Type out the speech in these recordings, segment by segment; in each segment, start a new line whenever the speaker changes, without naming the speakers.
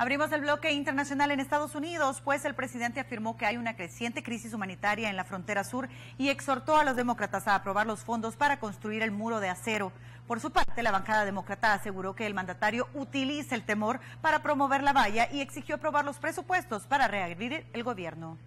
Abrimos el bloque internacional en Estados Unidos, pues el presidente afirmó que hay una creciente crisis humanitaria en la frontera sur y exhortó a los demócratas a aprobar los fondos para construir el muro de acero. Por su parte, la bancada demócrata aseguró que el mandatario utiliza el temor para promover la valla y exigió aprobar los presupuestos para reabrir el gobierno.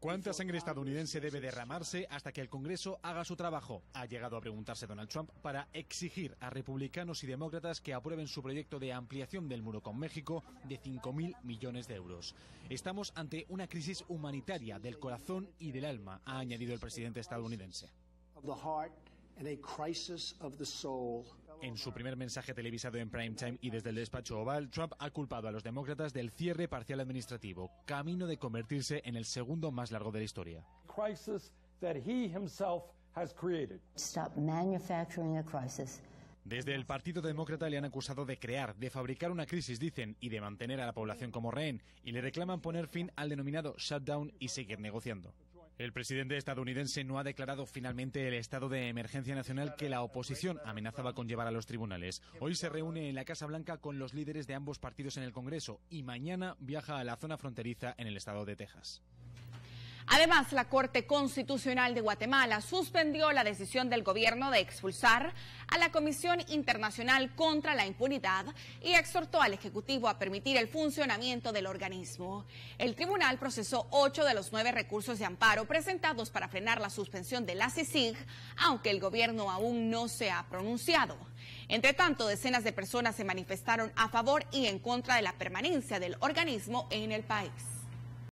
¿Cuánta sangre estadounidense debe derramarse hasta que el Congreso haga su trabajo? Ha llegado a preguntarse Donald Trump para exigir a republicanos y demócratas que aprueben su proyecto de ampliación del muro con México de 5.000 millones de euros. Estamos ante una crisis humanitaria del corazón y del alma, ha añadido el presidente estadounidense. En su primer mensaje televisado en primetime y desde el despacho Oval, Trump ha culpado a los demócratas del cierre parcial administrativo, camino de convertirse en el segundo más largo de la historia. Desde el Partido Demócrata le han acusado de crear, de fabricar una crisis, dicen, y de mantener a la población como rehén, y le reclaman poner fin al denominado shutdown y seguir negociando. El presidente estadounidense no ha declarado finalmente el estado de emergencia nacional que la oposición amenazaba con llevar a los tribunales. Hoy se reúne en la Casa Blanca con los líderes de ambos partidos en el Congreso y mañana viaja a la zona fronteriza en el estado de Texas.
Además, la Corte Constitucional de Guatemala suspendió la decisión del gobierno de expulsar a la Comisión Internacional contra la Impunidad y exhortó al Ejecutivo a permitir el funcionamiento del organismo. El tribunal procesó ocho de los nueve recursos de amparo presentados para frenar la suspensión de la CICIG, aunque el gobierno aún no se ha pronunciado. Entre tanto, decenas de personas se manifestaron a favor y en contra de la permanencia del organismo en el país.